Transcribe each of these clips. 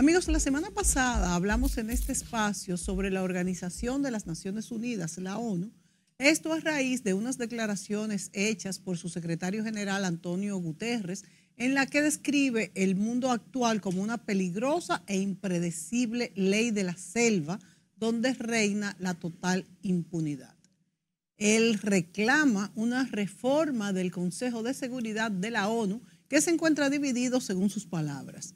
Amigos, la semana pasada hablamos en este espacio sobre la Organización de las Naciones Unidas, la ONU, esto a raíz de unas declaraciones hechas por su secretario general Antonio Guterres, en la que describe el mundo actual como una peligrosa e impredecible ley de la selva, donde reina la total impunidad. Él reclama una reforma del Consejo de Seguridad de la ONU que se encuentra dividido según sus palabras.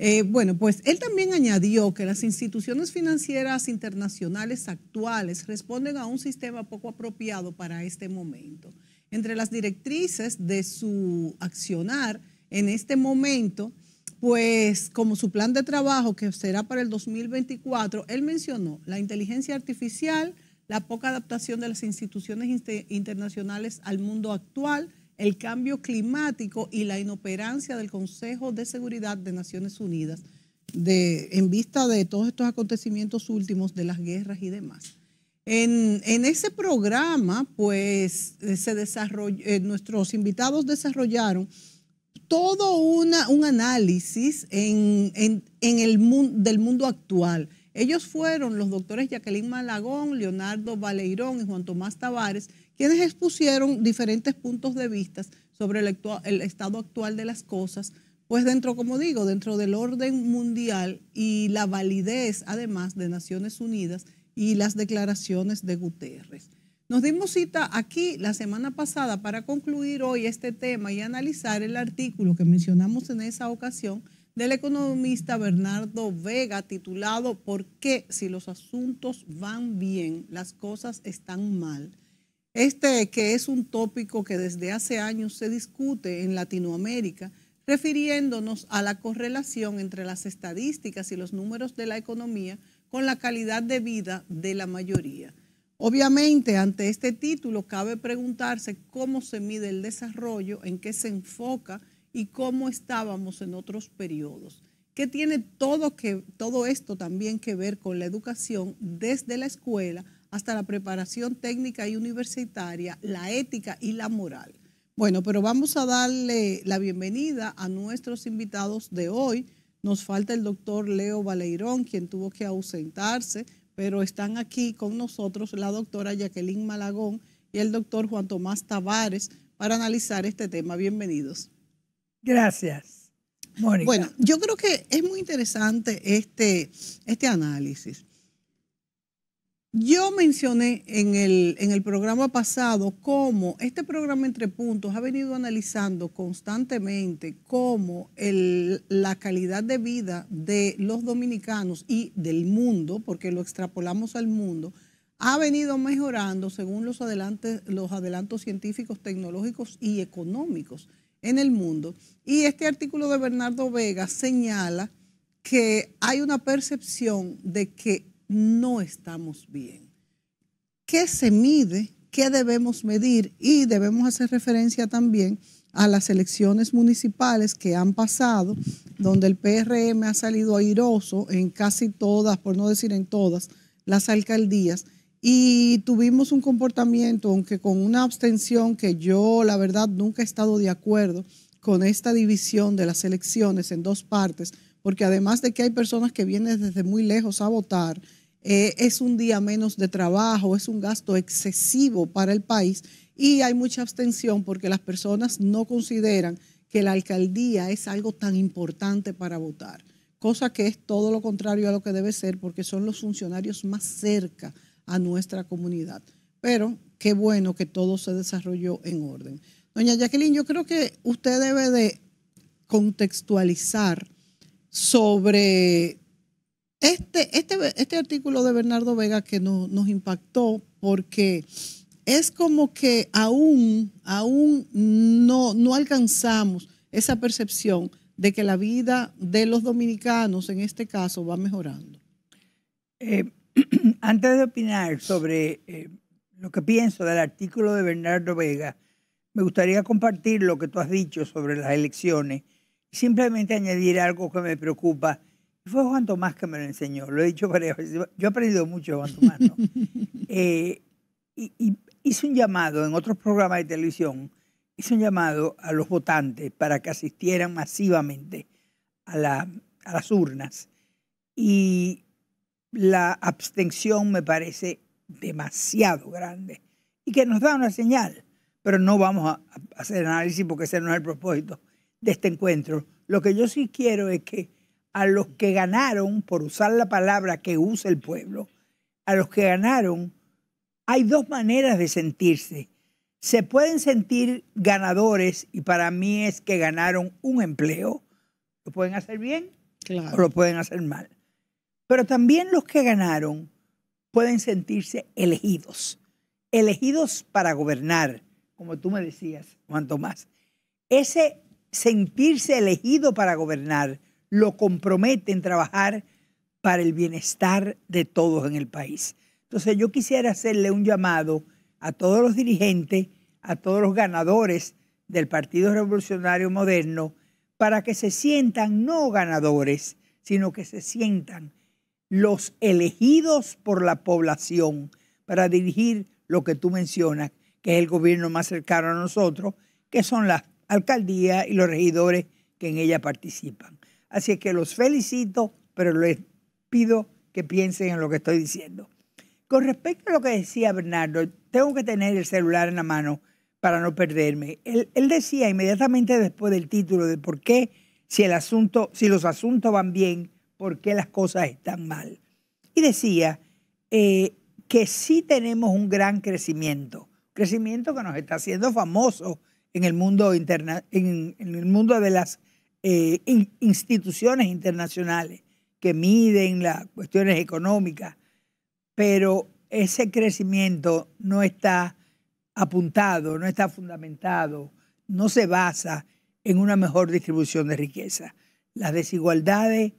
Eh, bueno, pues él también añadió que las instituciones financieras internacionales actuales responden a un sistema poco apropiado para este momento. Entre las directrices de su accionar en este momento, pues como su plan de trabajo que será para el 2024, él mencionó la inteligencia artificial, la poca adaptación de las instituciones internacionales al mundo actual, el cambio climático y la inoperancia del Consejo de Seguridad de Naciones Unidas en vista de todos estos acontecimientos últimos de las guerras y demás. En, ese programa, pues, eh, se eh, nuestros invitados desarrollaron todo un análisis en, el mundo, del mundo actual. Ellos fueron los doctores Jacqueline Malagón, Leonardo Valeirón y Juan Tomás Tavares, quienes expusieron diferentes puntos de vista sobre el, el estado actual de las cosas, pues dentro, como digo, dentro del orden mundial y la validez, además, de Naciones Unidas y las declaraciones de Guterres. Nos dimos cita aquí la semana pasada para concluir hoy este tema y analizar el artículo que mencionamos en esa ocasión del economista Bernardo Vega titulado ¿Por qué si los asuntos van bien, las cosas están mal? Este que es un tópico que desde hace años se discute en Latinoamérica, refiriéndonos a la correlación entre las estadísticas y los números de la economía con la calidad de vida de la mayoría. Obviamente, ante este título cabe preguntarse cómo se mide el desarrollo, en qué se enfoca y cómo estábamos en otros periodos. ¿Qué tiene todo, todo esto también que ver con la educación desde la escuela hasta la preparación técnica y universitaria, la ética y la moral. Bueno, pero vamos a darle la bienvenida a nuestros invitados de hoy. Nos falta el doctor Leo Valeirón, quien tuvo que ausentarse, pero están aquí con nosotros la doctora Jacqueline Malagón y el doctor Juan Tomás Tavares para analizar este tema. Bienvenidos. Gracias. Bueno, yo creo que es muy interesante este, este análisis. Yo mencioné en el, programa pasado cómo este programa Entre Puntos ha venido analizando constantemente cómo la calidad de vida de los dominicanos y del mundo, porque lo extrapolamos al mundo, ha venido mejorando según los, adelantes, los adelantos científicos, tecnológicos y económicos en el mundo. Y este artículo de Bernardo Vega señala que hay una percepción de que no estamos bien. ¿Qué se mide? ¿Qué debemos medir? Y debemos hacer referencia también a las elecciones municipales que han pasado, donde el PRM ha salido airoso en casi todas, por no decir en todas, las alcaldías. Y tuvimos un comportamiento, aunque con una abstención que yo, la verdad, nunca he estado de acuerdo con esta división de las elecciones en dos partes, porque además de que hay personas que vienen desde muy lejos a votar, eh, es un día menos de trabajo, es un gasto excesivo para el país y hay mucha abstención porque las personas no consideran que la alcaldía es algo tan importante para votar, cosa que es todo lo contrario a lo que debe ser porque son los funcionarios más cerca a nuestra comunidad. Pero qué bueno que todo se desarrolló en orden. Doña Jacqueline, yo creo que usted debe de contextualizar sobre este, este, este, artículo de Bernardo Vega que nos impactó porque es como que aún, aún no, alcanzamos esa percepción de que la vida de los dominicanos en este caso va mejorando. Eh, antes de opinar sobre eh, lo que pienso del artículo de Bernardo Vega, me gustaría compartir lo que tú has dicho sobre las elecciones y simplemente añadir algo que me preocupa fue Juan Tomás que me lo enseñó, lo he dicho varias veces. Yo he aprendido mucho Juan Tomás, ¿no? Eh, y, hizo un llamado en otros programas de televisión, hizo un llamado a los votantes para que asistieran masivamente a, las urnas. Y la abstención me parece demasiado grande y que nos da una señal, pero no vamos a, a hacer análisis porque ese no es el propósito de este encuentro. Lo que yo sí quiero es que a los que ganaron, por usar la palabra que usa el pueblo, a los que ganaron, hay dos maneras de sentirse. Se pueden sentir ganadores y para mí es que ganaron un empleo. Lo pueden hacer bien o lo pueden hacer mal. Pero también los que ganaron pueden sentirse elegidos. Elegidos para gobernar, como tú me decías, Juan Tomás. Ese sentirse elegido para gobernar lo comprometen a trabajar para el bienestar de todos en el país. Entonces yo quisiera hacerle un llamado a todos los dirigentes, a todos los ganadores del Partido Revolucionario Moderno, para que se sientan no ganadores, sino que se sientan los elegidos por la población para dirigir lo que tú mencionas, que es el gobierno más cercano a nosotros, que son las alcaldías y los regidores que en ella participan. Así que los felicito, pero les pido que piensen en lo que estoy diciendo. Con respecto a lo que decía Bernardo, tengo que tener el celular en la mano para no perderme. Él, decía inmediatamente después del título de por qué, si, el asunto, si los asuntos van bien, por qué las cosas están mal. Y decía eh, que sí tenemos un gran crecimiento, crecimiento que nos está haciendo famosos en el mundo en el mundo de las eh, instituciones internacionales que miden las cuestiones económicas, pero ese crecimiento no está apuntado, no está fundamentado, no se basa en una mejor distribución de riqueza. Las desigualdades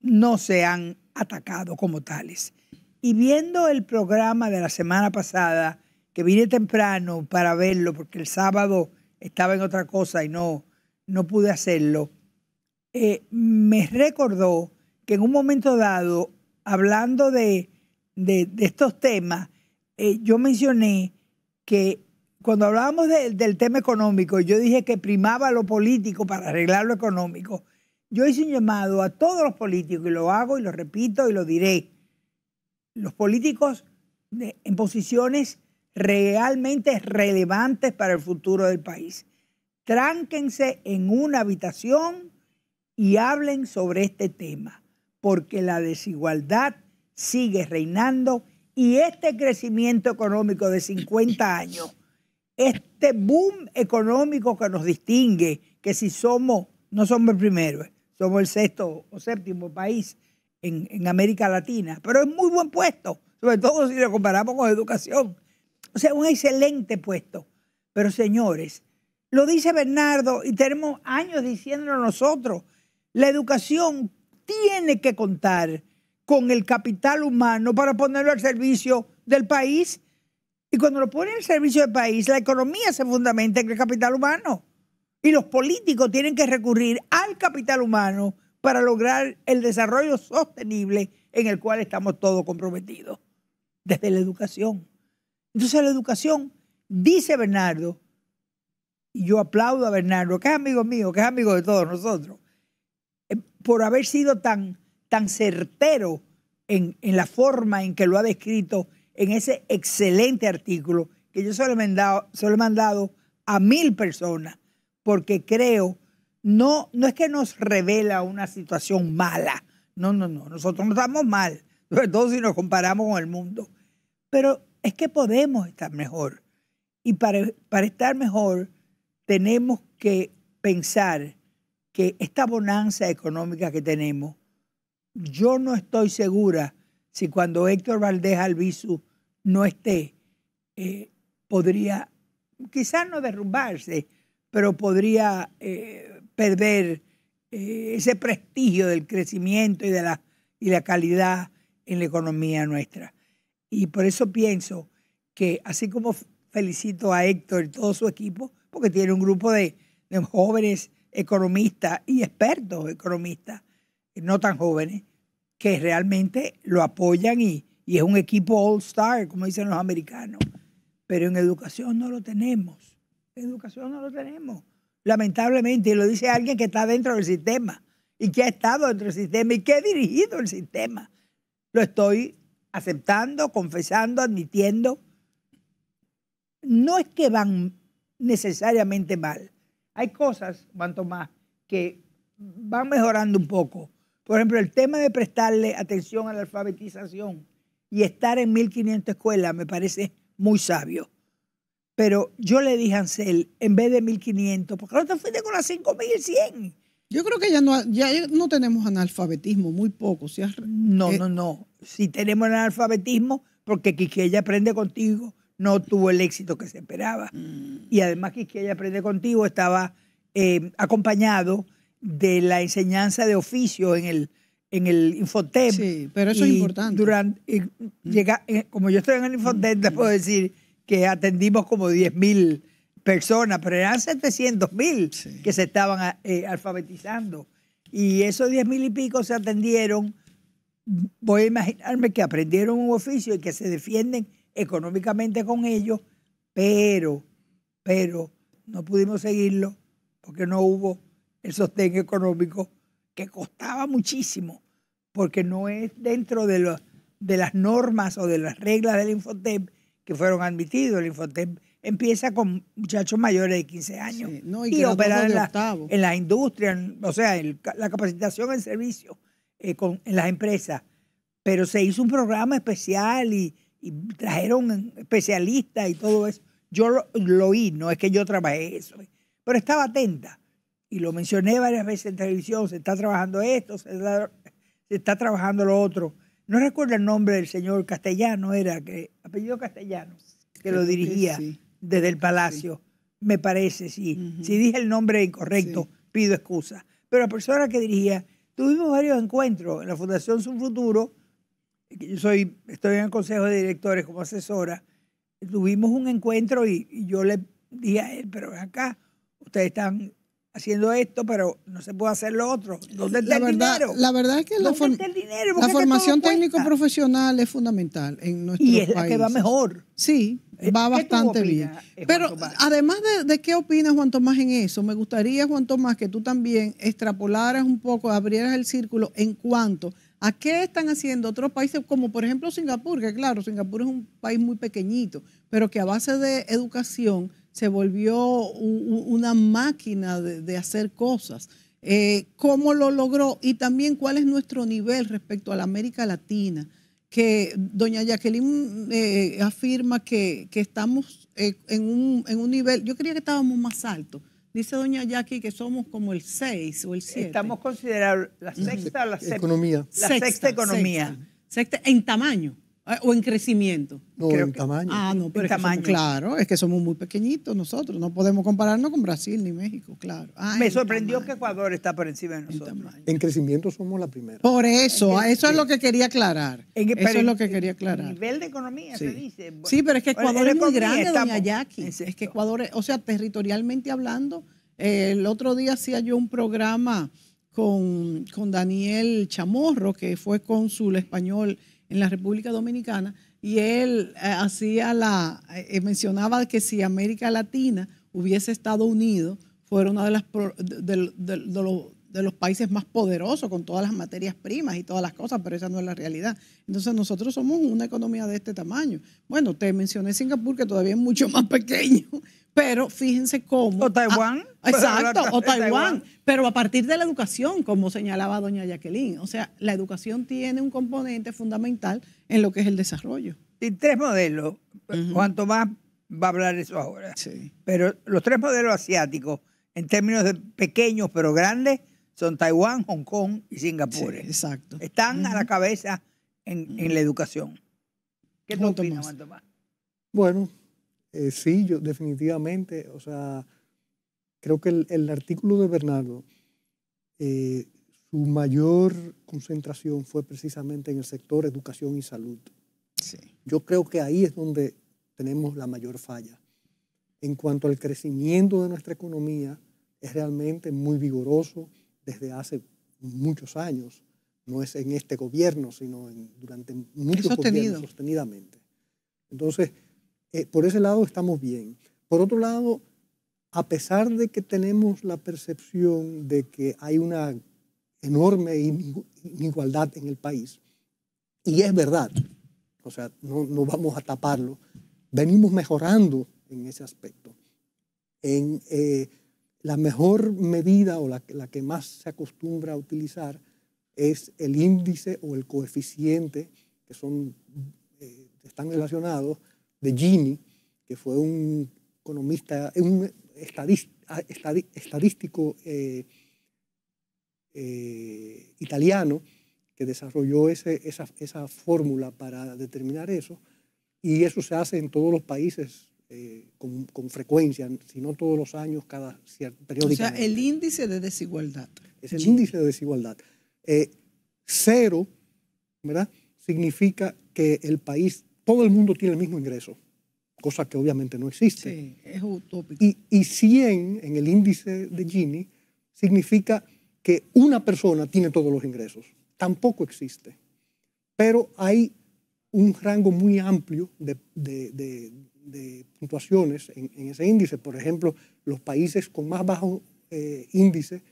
no se han atacado como tales. Y viendo el programa de la semana pasada, que vine temprano para verlo, porque el sábado estaba en otra cosa y no, no pude hacerlo, eh, me recordó que en un momento dado, hablando de, estos temas, eh, yo mencioné que cuando hablábamos del tema económico, yo dije que primaba lo político para arreglar lo económico. Yo hice un llamado a todos los políticos, y lo hago y lo repito y lo diré. Los políticos en posiciones realmente relevantes para el futuro del país tránquense en una habitación y hablen sobre este tema, porque la desigualdad sigue reinando y este crecimiento económico de 50 años, este boom económico que nos distingue, que si somos, no somos el primero, eh, somos el sexto o séptimo país en, en América Latina, pero es muy buen puesto, sobre todo si lo comparamos con educación. O sea, un excelente puesto. Pero señores, lo dice Bernardo y tenemos años diciéndolo nosotros. La educación tiene que contar con el capital humano para ponerlo al servicio del país. Y cuando lo pone al servicio del país, la economía se fundamenta en el capital humano. Y los políticos tienen que recurrir al capital humano para lograr el desarrollo sostenible en el cual estamos todos comprometidos, desde la educación. Entonces la educación, dice Bernardo, yo aplaudo a Bernardo, que es amigo mío, que es amigo de todos nosotros, eh, por haber sido tan, tan certero en, la forma en que lo ha descrito en ese excelente artículo que yo solo he mandado, solo he mandado a mil personas, porque creo, no, no es que nos revela una situación mala, no, no, no, nosotros no estamos mal, sobre todo si nos comparamos con el mundo, pero es que podemos estar mejor. Y para, para estar mejor tenemos que pensar que esta bonanza económica que tenemos, yo no estoy segura si cuando Héctor Valdés Albizu no esté, eh, podría, quizás no derrumbarse, pero podría eh, perder eh, ese prestigio del crecimiento y de la, y la calidad en la economía nuestra. Y por eso pienso que así como felicito a Héctor y todo su equipo, porque tiene un grupo de, jóvenes economistas y expertos economistas, no tan jóvenes, que realmente lo apoyan y, y es un equipo all-star, como dicen los americanos. Pero en educación no lo tenemos. En educación no lo tenemos. Lamentablemente, y lo dice alguien que está dentro del sistema y que ha estado dentro del sistema y que ha dirigido el sistema. Lo estoy aceptando, confesando, admitiendo. No es que van necesariamente mal. Hay cosas, cuanto más, que van mejorando un poco. Por ejemplo, el tema de prestarle atención a la alfabetización y estar en 1.500 escuelas me parece muy sabio. Pero yo le dije a Ansel, en vez de 1.500, ¿por qué no te fuiste con las 5.100? Yo creo que ya no, ya no tenemos analfabetismo, muy poco. Eh, no, no, no. Si tenemos analfabetismo, porque ella aprende contigo no tuvo el éxito que se esperaba. Mm. Y además ella Aprende Contigo estaba eh, acompañado de la enseñanza de oficio en el, en el Infotep. Sí, pero eso es importante. Durante, eh, mm. llega, eh, como yo estoy en el Infotep, te mm. puedo decir que atendimos como 10 mil personas, pero eran 700 mil que se estaban alfabetizando. Y esos 10 mil y pico se atendieron. Voy a imaginarme que aprendieron un oficio y que se defienden económicamente con ellos, pero, pero no pudimos seguirlo porque no hubo el sostén económico que costaba muchísimo, porque no es dentro de, de las normas o de las reglas del Infotep que fueron admitidos. El Infotep empieza con muchachos mayores de 15 años no, y, operan en, la, industria o sea, la capacitación en servicio eh, en las empresas. Pero se hizo un programa especial y, y trajeron especialistas y todo eso. Yo lo, oí, no es que yo trabajé eso, pero estaba atenta. Y lo mencioné varias veces en televisión, se está trabajando esto, se está, trabajando lo otro. No recuerdo el nombre del señor Castellano, era que, apellido Castellano, que lo dirigía desde el Palacio, me parece, sí. Si dije el nombre incorrecto, pido excusa. Pero la persona que dirigía, tuvimos varios encuentros en la Fundación Sun Futuro, yo soy, estoy en el consejo de directores como asesora, tuvimos un encuentro y, yo le dije a él, pero acá, ustedes están haciendo esto, pero no se puede hacer lo otro. ¿Dónde está la verdad, dinero? La verdad es que la, formación técnico-profesional es fundamental en nuestro Y es la que va mejor. Sí, eh, va bastante bien. Eh, pero además de, de, qué opinas, Juan Tomás, en eso, me gustaría, Juan Tomás, que tú también extrapolaras un poco, abrieras el círculo en cuanto ¿A qué están haciendo otros países, como por ejemplo Singapur? Que claro, Singapur es un país muy pequeñito, pero que a base de educación se volvió una máquina de, hacer cosas. Eh, ¿Cómo lo logró? Y también cuál es nuestro nivel respecto a la América Latina, que doña Jacqueline eh, afirma que, estamos eh, en, un, en un nivel, yo creía que estábamos más altos, Dice doña Jackie que somos como el 6 o el 7. Estamos considerados la sexta o la Economía. La sexta, economía. Sexta, en tamaño. Ah, ¿O en crecimiento? No, en tamaño. Ah, no, pero en tamaño. claro, es que somos muy pequeñitos nosotros. No podemos compararnos con Brasil ni México, claro. Ah, Me sorprendió que Ecuador está por encima de nosotros. En, crecimiento somos la primera. Por eso, eso es lo que quería aclarar. eso es lo que quería aclarar. nivel de economía, se dice. sí, pero es que Ecuador es muy grande, doña Jackie. Es, que Ecuador, o sea, territorialmente hablando, eh, el otro día hacía yo un programa con, con Daniel Chamorro, que fue cónsul español en la República Dominicana y él eh, hacía la, eh, mencionaba que si América Latina hubiese estado unido, fuera uno de, las, de, los, de los países más poderosos con todas las materias primas y todas las cosas, pero esa no es la realidad. Entonces nosotros somos una economía de este tamaño. Bueno, te mencioné Singapur, que todavía es mucho más pequeño, pero fíjense cómo. O Taiwán. exacto, o Taiwán. Pero a partir de la educación, como señalaba doña Jacqueline. O sea, la educación tiene un componente fundamental en lo que es el desarrollo. Y tres modelos. Juan Tomás más va a hablar eso ahora. Sí. Pero los tres modelos asiáticos, en términos de pequeños pero grandes, son Taiwán, Hong Kong y Singapur. Sí, exacto. Están a la cabeza en, la educación. ¿Qué tú opinas, Tomás? Bueno, eh, sí, yo definitivamente, o sea, creo que el, artículo de Bernardo, eh, su mayor concentración fue precisamente en el sector educación y salud. Sí. Yo creo que ahí es donde tenemos la mayor falla. En cuanto al crecimiento de nuestra economía, es realmente muy vigoroso desde hace muchos años. No es en este gobierno, sino durante muchos Sostenido. sostenidamente. Entonces, eh, por ese lado estamos bien. Por otro lado, a pesar de que tenemos la percepción de que hay una enorme inigualdad en el país, y es verdad, o sea, no, vamos a taparlo, venimos mejorando en ese aspecto. En, eh, la mejor medida o la, la, que más se acostumbra a utilizar es el índice o el coeficiente, que son, eh, están relacionados de Gini, que fue un economista, un estadístico eh, eh, italiano que desarrolló ese, esa, esa fórmula para determinar eso, y eso se hace en todos los países eh, con, con, frecuencia, si no todos los años, cada periodo. O sea, el índice de desigualdad. Es el índice de desigualdad. cero, ¿verdad? Significa que el país todo el mundo tiene el mismo ingreso, cosa que obviamente no existe. Sí, es utópico. Y, 100 en el índice de Gini significa que una persona tiene todos los ingresos. Tampoco existe. Pero hay un rango muy amplio de, puntuaciones en, ese índice. Por ejemplo, los países con más bajo eh, índice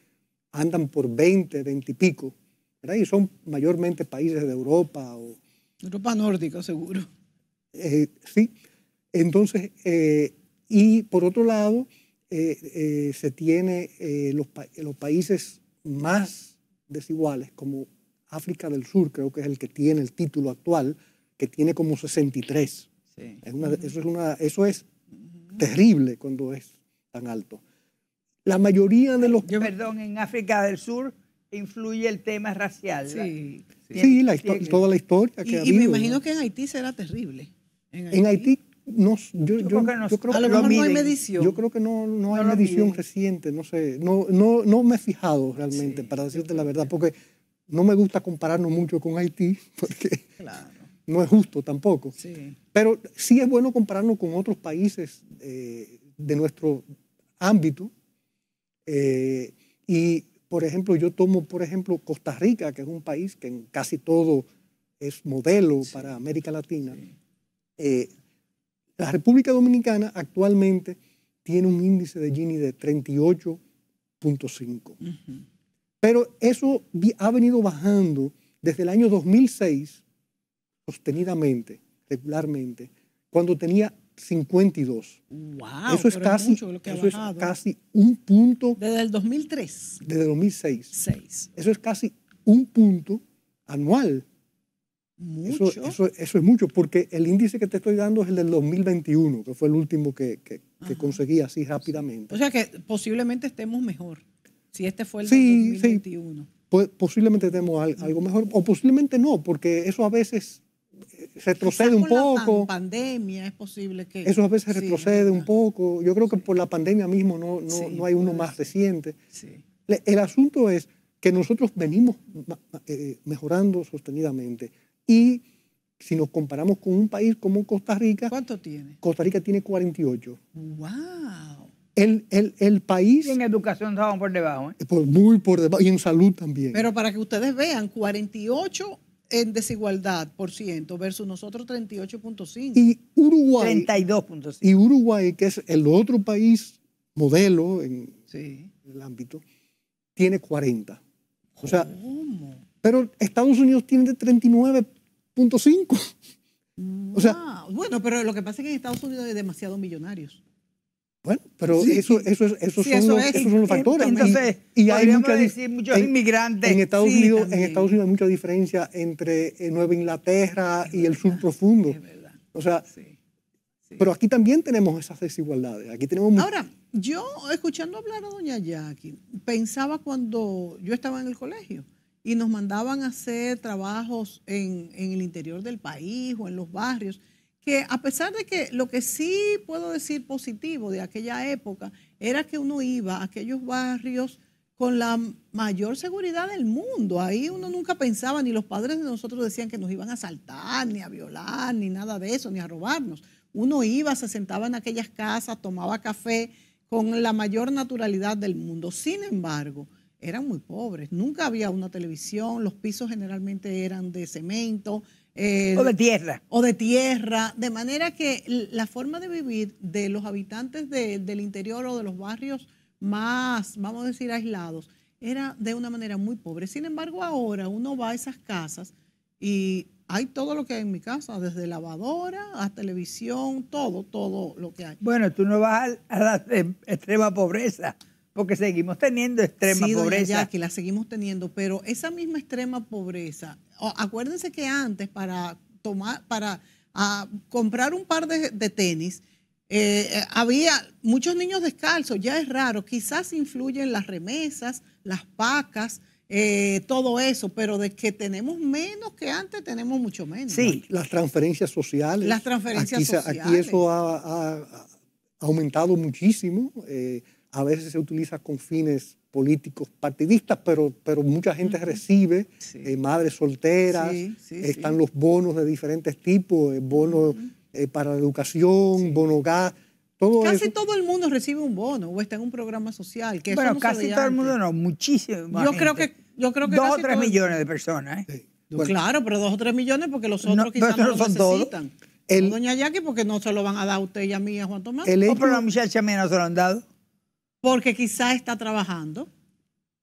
andan por 20, 20 y pico. ¿verdad? Y son mayormente países de Europa o... Europa nórdica, seguro. Eh, sí. Entonces, eh, y por otro lado, eh, se tiene los, países más desiguales, como África del Sur, creo que es el que tiene el título actual, que tiene como 63. Sí. Es eso es, una, eso es terrible cuando es tan alto. La mayoría de los... Yo, perdón, en África del Sur influye el tema racial. Sí, sí. toda la historia que y, y me imagino que en Haití será terrible. En Haití, no, yo, creo que no hay medición. Yo creo que no, medición reciente, no sé. No, me he fijado realmente, para decirte la verdad, porque no me gusta compararnos mucho con Haití, porque no es justo tampoco. Pero sí es bueno compararnos con otros países eh, de nuestro ámbito. Eh, y, por ejemplo, yo tomo, por ejemplo, Costa Rica, que es un país que en casi todo es modelo para América Latina. Eh, la República Dominicana actualmente tiene un índice de Gini de 38.5. Pero eso ha venido bajando desde el año 2006, sostenidamente, regularmente, cuando tenía 52. Wow, eso es, casi, casi un punto. Desde el 2003. Desde el 2006. Eso es casi un punto anual. Mucho. Eso, eso, es mucho, porque el índice que te estoy dando es el del 2021, que fue el último que, que, conseguí así rápidamente. O sea que posiblemente estemos mejor, si este fue el 2021. Sí. posiblemente estemos algo mejor, o posiblemente no, porque eso a veces eh, retrocede un poco. La pandemia es posible que. Eso a veces retrocede un poco. Yo creo que por la pandemia mismo no, no, no hay uno más reciente. Sí. El asunto es que nosotros venimos eh, mejorando sostenidamente. Y si nos comparamos con un país como Costa Rica... ¿Cuánto tiene? Costa Rica tiene 48. ¡Wow! El, país. Y en educación estaban por debajo. ¿eh? muy por debajo. Y en salud también. Pero para que ustedes vean, 48 en desigualdad por ciento versus nosotros 38.5. Y Uruguay. 32.5. Y Uruguay, que es el otro país modelo en, el ámbito, tiene 40. O ¿Cómo? Pero Estados Unidos tiene 39.5. O sea, ah, bueno, pero lo que pasa es que en Estados Unidos hay demasiados millonarios. Bueno, pero eso, eso, eso son esos son los factores. y, hay muchos inmigrantes. En Estados, Unidos, en Estados Unidos hay mucha diferencia entre eh, Nueva Inglaterra y el sur profundo. Es verdad. O sea, pero aquí también tenemos esas desigualdades. Aquí tenemos Ahora, yo escuchando hablar a doña Jackie, pensaba cuando yo estaba en el colegio, y nos mandaban a hacer trabajos en, en, el interior del país o en los barrios, que a pesar de que lo que sí puedo decir positivo de aquella época era que uno iba a aquellos barrios con la mayor seguridad del mundo. Ahí uno nunca pensaba, ni los padres de nosotros decían que nos iban a asaltar, ni a violar, ni nada de eso, ni a robarnos. Uno iba, se sentaba en aquellas casas, tomaba café con la mayor naturalidad del mundo. Sin embargo, eran muy pobres. Nunca había una televisión, los pisos generalmente eran de cemento. o de tierra. O de tierra. De manera que la forma de vivir de los habitantes del interior o de los barrios más, vamos a decir, aislados, era de una manera muy pobre. Sin embargo, ahora uno va a esas casas y hay todo lo que hay en mi casa, desde lavadora a televisión, todo, todo lo que hay. Bueno, tú no vas a la em, extrema pobreza porque seguimos teniendo extrema sí, pobreza. que la seguimos teniendo, pero esa misma extrema pobreza, acuérdense que antes para tomar, para comprar un par de, tenis, eh, eh, había muchos niños descalzos, ya es raro, quizás influyen las remesas, las pacas, eh, todo eso, pero de que tenemos menos que antes, tenemos mucho menos. Sí, las transferencias sociales. Las transferencias sociales. Aquí eso ha, aumentado muchísimo a veces se utiliza con fines políticos partidistas, pero, pero mucha gente recibe, eh, madres solteras, están los bonos de diferentes tipos, eh, bonos eh, para la educación, bono gas. Todo casi todo el mundo recibe un bono o está en un programa social. Que bueno, casi todo el mundo no, muchísimo. Yo creo que, yo creo que dos o tres millones de personas. ¿eh? Pues claro, pero dos o tres millones porque los otros quizás no, necesitan. doña Jackie, porque no se lo van a dar a usted y a mí, a Juan Tomás. El programa oh, pero la muchacha no se lo han dado. Porque quizá está trabajando.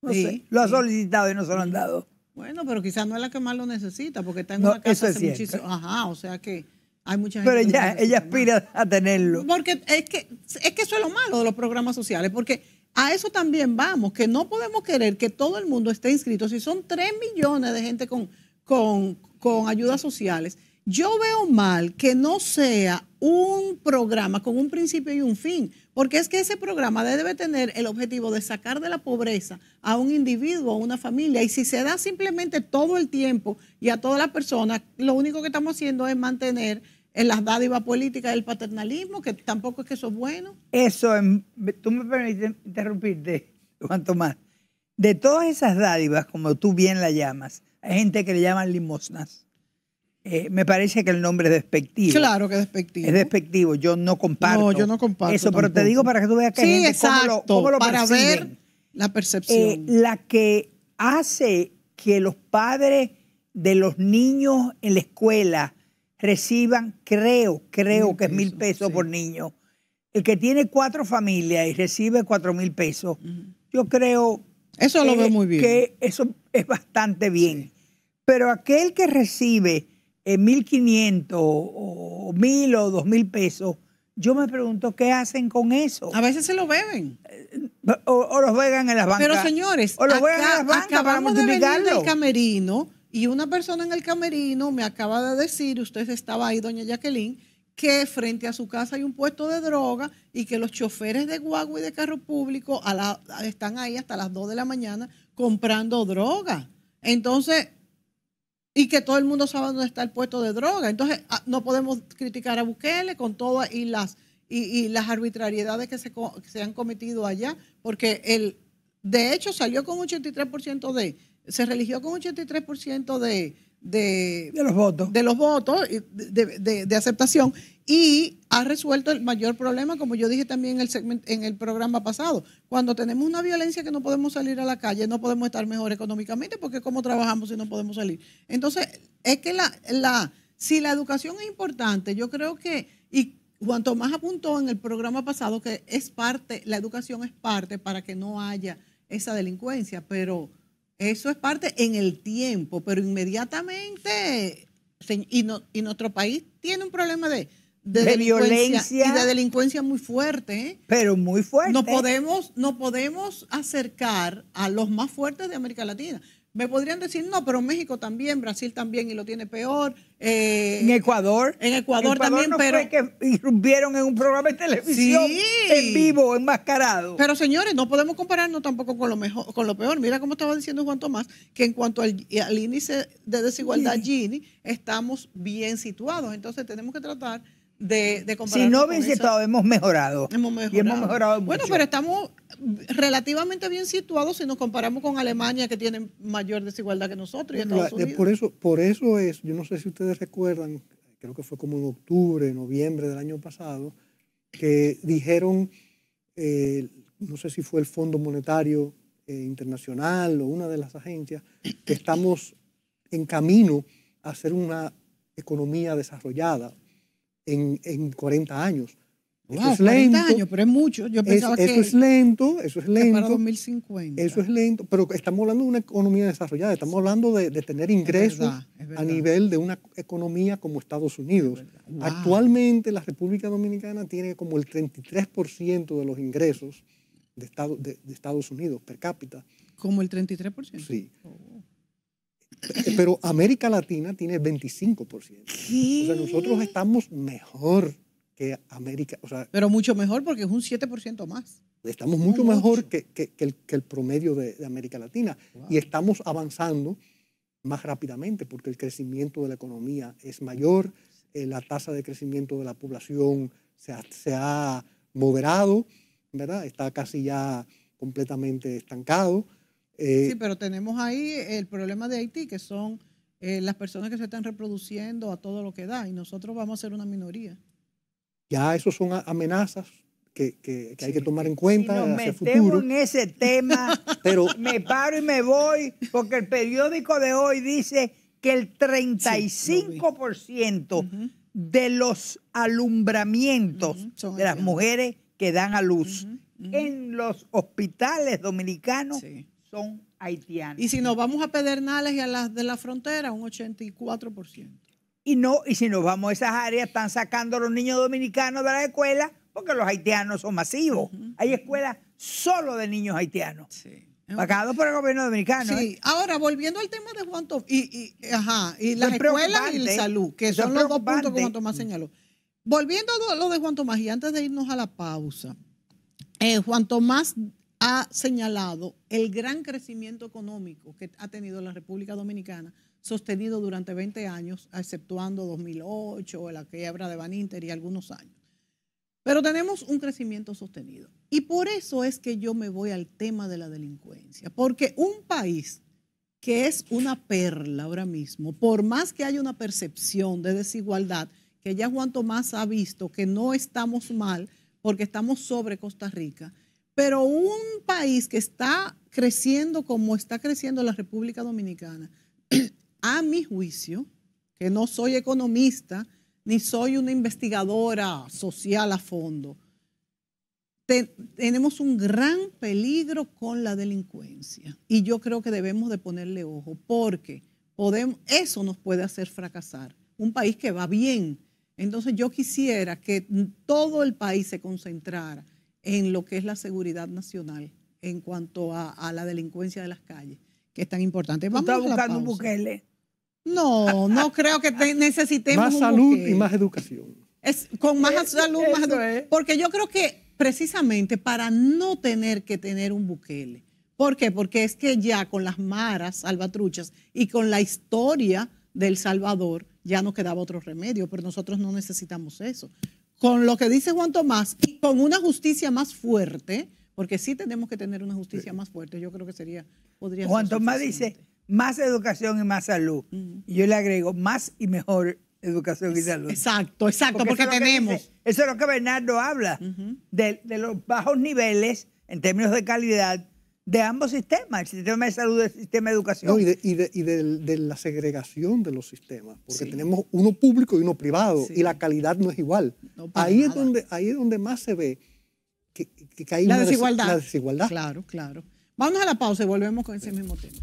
No sé, lo ha solicitado y no se lo han dado. Bueno, pero quizás no es la que más lo necesita, porque está en una casa hace muchísimo. Ajá, o sea que hay mucha gente. Pero ella, aspira a tenerlo. Porque es que, es que eso es lo malo de los programas sociales, porque a eso también vamos, que no podemos querer que todo el mundo esté inscrito. Si son tres millones de gente con, con, con ayudas sociales, yo veo mal que no sea un programa con un principio y un fin, porque es que ese programa debe tener el objetivo de sacar de la pobreza a un individuo, a una familia, y si se da simplemente todo el tiempo y a todas las personas, lo único que estamos haciendo es mantener en las dádivas políticas del paternalismo, que tampoco es que eso es bueno. Eso, tú me permites interrumpirte, Juan Tomás. De todas esas dádivas, como tú bien las llamas, hay gente que le llaman limosnas. Eh, me parece que el nombre es despectivo. Claro que es despectivo. Es despectivo, yo no comparto. No, yo no comparto. Eso, pero te digo para que tú veas que gente, cómo lo para ver la percepción. Eh, la que hace que los padres de los niños en la escuela reciban, creo, creo que es mil pesos por niño. El que tiene cuatro familias y recibe cuatro mil pesos, yo creo eso lo veo muy bien. que eso es bastante bien. Pero aquel que recibe 1.500 eh, o 1.000 o 2.000 pesos, yo me pregunto qué hacen con eso. A veces se lo beben. Eh, o, o los en las bancas. Pero señores, acabamos de acá, en el camerino y una persona en el camerino me acaba de decir, usted estaba ahí, doña Jacqueline, que frente a su casa hay un puesto de droga y que los choferes de guagua y de carro público están ahí hasta las 2 de la mañana comprando droga. Entonces, y que todo el mundo sabe dónde está el puesto de droga. Entonces, ah, no podemos criticar a Bukele con todas y las, y, las arbitrariedades que se, se, han cometido allá, porque él, de hecho salió con un 83% de, se religió con 83% de, de, los votos, de, los votos de, de, aceptación y ha resuelto el mayor problema, como yo dije también en el, en el programa pasado. Cuando tenemos una violencia que no podemos salir a la calle, no podemos estar mejor económicamente porque ¿cómo trabajamos si no podemos salir? Entonces, es que la, la, si la educación es importante, yo creo que, y cuanto más apuntó en el programa pasado que es parte, la educación es parte para que no haya esa delincuencia, pero eso es parte en el tiempo, pero inmediatamente, y, nuestro país tiene un problema de, violencia y de delincuencia muy fuerte. ¿eh? Pero muy fuerte. No podemos, no podemos acercar a los más fuertes de América Latina. Me podrían decir, no, pero México también, Brasil también y lo tiene peor. Eh, en Ecuador. En Ecuador, también, no pero. Fue que irrumpieron en un programa de televisión en vivo, enmascarado. Pero señores, no podemos compararnos tampoco con lo, mejor, con lo peor. Mira cómo estaba diciendo Juan Tomás, que en cuanto al, índice de desigualdad Gini, estamos bien situados. Entonces tenemos que tratar si no bien situados hemos mejorado. Y hemos mejorado mucho. Bueno, pero estamos relativamente bien situados si nos comparamos con Alemania, que tiene mayor desigualdad que nosotros Por eso, por eso es, yo no sé si ustedes recuerdan, creo que fue como en octubre, noviembre del año pasado, que dijeron, eh, no sé si fue el Fondo Monetario eh, Internacional o una de las agencias, que estamos en camino a hacer una economía desarrollada en, 40 años. eso es lento. pero es mucho. eso es lento, eso es lento. Para 2050. Eso es lento, pero estamos hablando de una economía desarrollada, estamos hablando de, tener ingresos a nivel de una economía como Estados Unidos. Actualmente la República Dominicana tiene como el 33% de los ingresos de, de, Estados Unidos per cápita. ¿Como el 33%? Sí. Oh, eh, pero América Latina tiene 25%. O sea, nosotros estamos mejor que América. O sea, Pero mucho mejor porque es un 7% más. Estamos mucho mejor que, el, promedio de, América Latina. Y estamos avanzando más rápidamente porque el crecimiento de la economía es mayor, eh, la tasa de crecimiento de la población se ha, se ha moderado, ¿verdad? Está casi ya completamente estancado sí, eh, pero tenemos ahí el problema de Haití, que son eh, las personas que se están reproduciendo a todo lo que da, y nosotros vamos a ser una minoría. Ya, eso son amenazas que, hay que tomar en cuenta. Si nos metemos en ese tema, me paro y me voy, porque el periódico de hoy dice que el 35% de los alumbramientos de las mujeres que dan a luz en los hospitales dominicanos son haitianos. Y si nos vamos a Pedernales y a las de la frontera, un 84%. Y no, y si nos vamos a esas áreas, están sacando a los niños dominicanos de la escuela porque los haitianos son masivos. Hay escuelas solo de niños haitianos. Sí. Pagados por el gobierno dominicano. Sí. ¿eh? Ahora, volviendo al tema de Juan Tomás, y, y, ajá, y las escuelas y la salud, que son los dos puntos que Juan Tomás señaló. Volviendo a lo de Juan Tomás, y antes de irnos a la pausa, eh, Juan Tomás ha señalado el gran crecimiento económico que ha tenido la República Dominicana, sostenido durante 20 años, exceptuando 2008, la quiebra de Baninter y algunos años. Pero tenemos un crecimiento sostenido. Y por eso es que yo me voy al tema de la delincuencia, porque un país que es una perla ahora mismo, por más que haya una percepción de desigualdad, que ya Juan Tomás ha visto que no estamos mal porque estamos sobre Costa Rica, pero un país que está creciendo como está creciendo la República Dominicana, a mi juicio, que no soy economista ni soy una investigadora social a fondo, tenemos un gran peligro con la delincuencia y yo creo que debemos de ponerle ojo porque podemos, eso nos puede hacer fracasar. Un país que va bien. Entonces yo quisiera que todo el país se concentrara en lo que es la seguridad nacional en cuanto a, la delincuencia de las calles, que es tan importante. Vamos un buquele? No, no creo que necesitemos más salud y más educación. Es, con más salud, más educación. Porque yo creo que precisamente para no tener que tener un buquele ¿Por qué? Porque es que ya con las maras salvatruchas y con la historia del Salvador ya no quedaba otro remedio, pero nosotros no necesitamos eso con lo que dice Juan Tomás y con una justicia más fuerte, porque sí tenemos que tener una justicia más fuerte, yo creo que sería, podría Juan Tomás dice más educación y más salud. Y yo le agrego más y mejor educación y salud. Exacto, exacto, porque, tenemos. eso es lo que Bernardo habla, de, de los bajos niveles en términos de calidad de ambos sistemas, el sistema de salud y el sistema de educación. y, de, y, y de, la segregación de los sistemas, porque tenemos uno público y uno privado, y la calidad no es igual. ahí, es donde, ahí es donde más se ve que, que, hay la, una desigualdad. la desigualdad. Claro, claro. Vamos a la pausa y volvemos con ese mismo tema.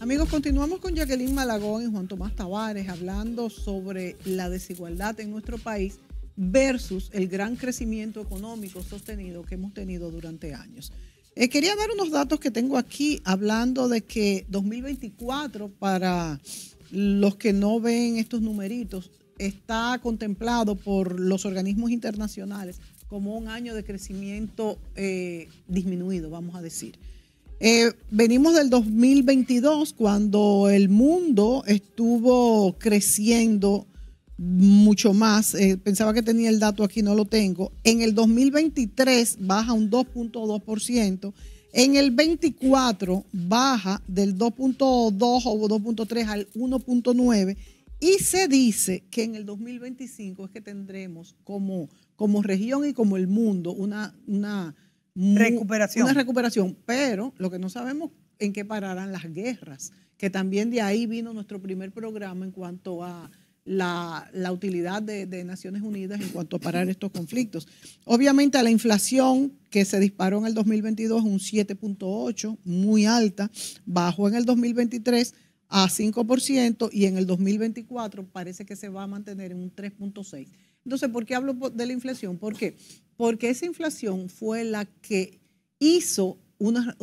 Amigos, continuamos con Jacqueline Malagón y Juan Tomás Tavares hablando sobre la desigualdad en nuestro país versus el gran crecimiento económico sostenido que hemos tenido durante años. Eh, quería dar unos datos que tengo aquí hablando de que 2024, para los que no ven estos numeritos, está contemplado por los organismos internacionales como un año de crecimiento eh, disminuido, vamos a decir. Eh, venimos del 2022 cuando el mundo estuvo creciendo mucho más. Eh, pensaba que tenía el dato aquí, no lo tengo. En el 2023 baja un 2.2%. En el 24 baja del 2.2 o 2.3 al 1.9 y se dice que en el 2025 es que tendremos como, como región y como el mundo una, una una recuperación, pero lo que no sabemos en qué pararán las guerras, que también de ahí vino nuestro primer programa en cuanto a la, utilidad de, Naciones Unidas en cuanto a parar estos conflictos. Obviamente la inflación que se disparó en el 2022 un 7.8, muy alta, bajó en el 2023 a 5% y en el 2024 parece que se va a mantener en un 3.6. Entonces, ¿por qué hablo de la inflación? ¿Por qué? Porque esa inflación fue la que hizo una,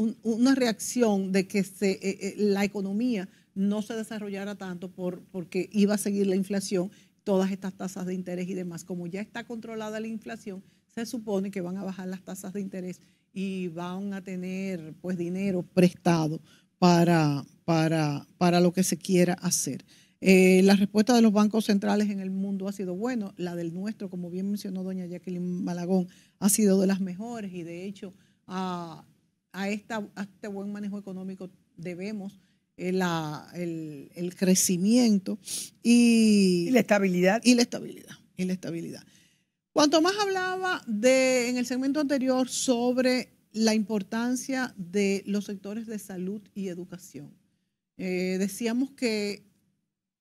reacción de que eh, eh, la economía no se desarrollara tanto porque iba a seguir la inflación, todas estas tasas de interés y demás. Como ya está controlada la inflación, se supone que van a bajar las tasas de interés y van a tener pues dinero prestado para lo que se quiera hacer. Eh, la respuesta de los bancos centrales en el mundo ha sido buena, la del nuestro, como bien mencionó doña Jacqueline Malagón, ha sido de las mejores y de hecho a, esta, este buen manejo económico debemos eh, el, crecimiento y, la estabilidad. Y la estabilidad, y la estabilidad. Cuanto más hablaba de, en el segmento anterior sobre la importancia de los sectores de salud y educación. Eh, decíamos que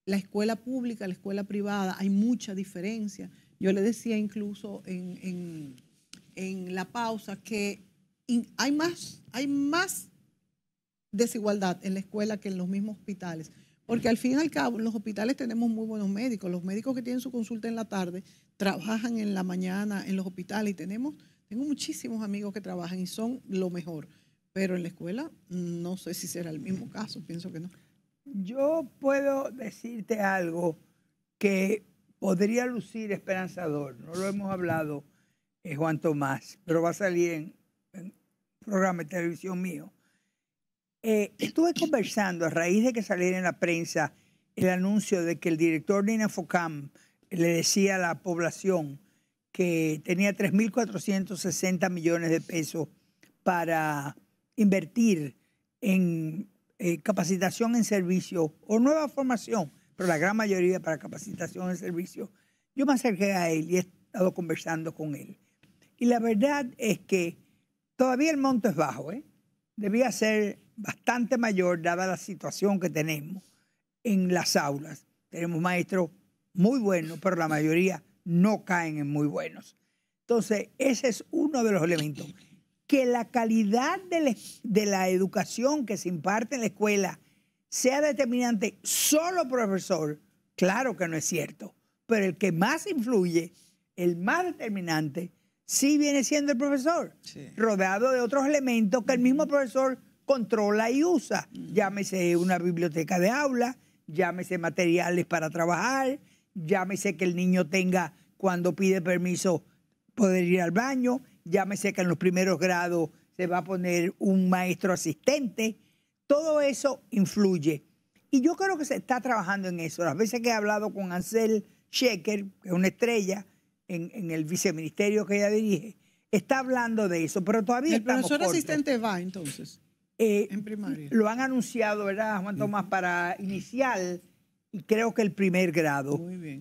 la escuela pública, la escuela privada, hay mucha diferencia. Yo le decía incluso en, en, la pausa que hay, más, hay más desigualdad en la escuela que en los mismos hospitales. Porque al fin y al cabo, en los hospitales tenemos muy buenos médicos. Los médicos que tienen su consulta en la tarde trabajan en la mañana en los hospitales y tenemos, tengo muchísimos amigos que trabajan y son lo mejor. Pero en la escuela no sé si será el mismo caso, pienso que no yo puedo decirte algo que podría lucir esperanzador, no lo hemos hablado, en eh, Juan Tomás, pero va a salir en, programa de televisión mío. Eh, estuve conversando a raíz de que saliera en la prensa el anuncio de que el director Nina Focam le decía a la población que tenía 3.460 millones de pesos para invertir en eh, capacitación en servicio o nueva formación, pero la gran mayoría para capacitación en servicio, yo me acerqué a él y he estado conversando con él. Y la verdad es que todavía el monto es bajo, ¿eh? debía ser bastante mayor dada la situación que tenemos en las aulas. Tenemos maestros muy buenos, pero la mayoría no caen en muy buenos. Entonces, ese es uno de los elementos que la calidad de la, educación que se imparte en la escuela sea determinante solo profesor, claro que no es cierto, pero el que más influye, el más determinante, sí viene siendo el profesor, rodeado de otros elementos que el mismo profesor controla y usa. Llámese una biblioteca de aula, llámese materiales para trabajar, llámese que el niño tenga, cuando pide permiso, poder ir al baño, ya me sé que en los primeros grados se va a poner un maestro asistente, todo eso influye. Y yo creo que se está trabajando en eso. Las veces que he hablado con Ansel Shecker, que es una estrella en, el viceministerio que ella dirige, está hablando de eso, pero todavía... ¿El profesor asistente va entonces? Eh, en primaria. Lo han anunciado, ¿verdad, Juan mm. Tomás, para inicial creo que el primer grado.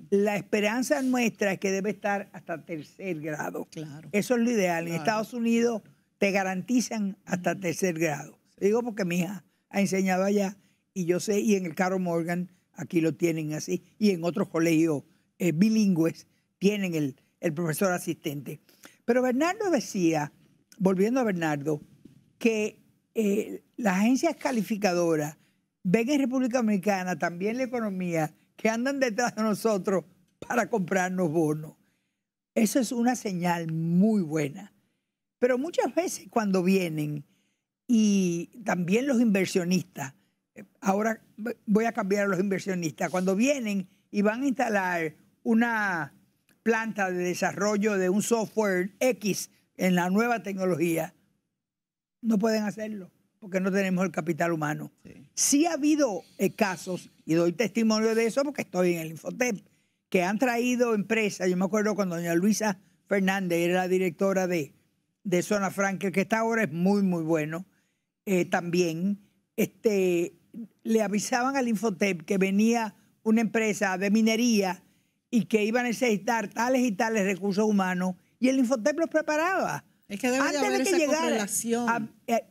La esperanza nuestra es que debe estar hasta tercer grado. Claro. Eso es lo ideal. En Estados Unidos te garantizan hasta tercer grado. digo porque mi hija ha enseñado allá y yo sé, y en el Caro Morgan aquí lo tienen así, y en otros colegios eh, bilingües tienen el, el profesor asistente. Pero Bernardo decía, volviendo a Bernardo, que eh, las agencias calificadoras ven en República Dominicana, también la economía, que andan detrás de nosotros para comprarnos bonos. Eso es una señal muy buena. Pero muchas veces cuando vienen y también los inversionistas, ahora voy a cambiar a los inversionistas, cuando vienen y van a instalar una planta de desarrollo de un software X en la nueva tecnología, no pueden hacerlo porque no tenemos el capital humano. Sí, ha habido eh, casos, y doy testimonio de eso porque estoy en el Infotep, que han traído empresas. Yo me acuerdo cuando doña Luisa Fernández era la directora de, Zona Franca, que está ahora es muy, muy bueno, eh, también este, le avisaban al Infotep que venía una empresa de minería y que iba a necesitar tales y tales recursos humanos, y el Infotep los preparaba. Es que de,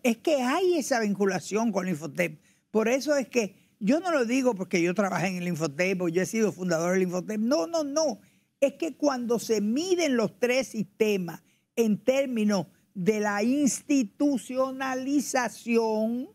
es que hay esa vinculación con Infotep. Por eso es que yo no lo digo porque yo trabajé en el Infotep o yo he sido fundador del Infotep. No, no, no. Es que cuando se miden los tres sistemas en términos de la institucionalización,